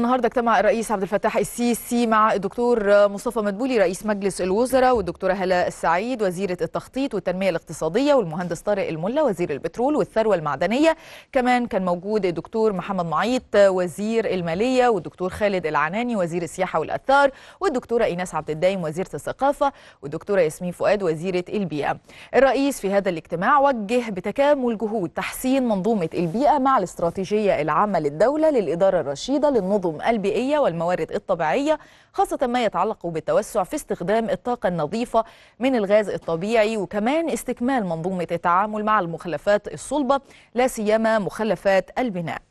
النهارده اجتمع الرئيس عبد الفتاح السيسي مع الدكتور مصطفى مدبولي رئيس مجلس الوزراء والدكتوره هلا السعيد وزيره التخطيط والتنميه الاقتصاديه والمهندس طارق الملا وزير البترول والثروه المعدنيه كمان كان موجود الدكتور محمد معيط وزير الماليه والدكتور خالد العناني وزير السياحه والاثار والدكتوره ايناس عبد الدايم وزيره الثقافه والدكتوره ياسمين فؤاد وزيره البيئه الرئيس في هذا الاجتماع وجه بتكامل جهود تحسين منظومه البيئه مع الاستراتيجيه العامه للدوله للاداره الرشيده للنظم التحكم البيئية والموارد الطبيعية خاصة ما يتعلق بالتوسع في استخدام الطاقة النظيفة من الغاز الطبيعي وكمان استكمال منظومة التعامل مع المخلفات الصلبة لا سيما مخلفات البناء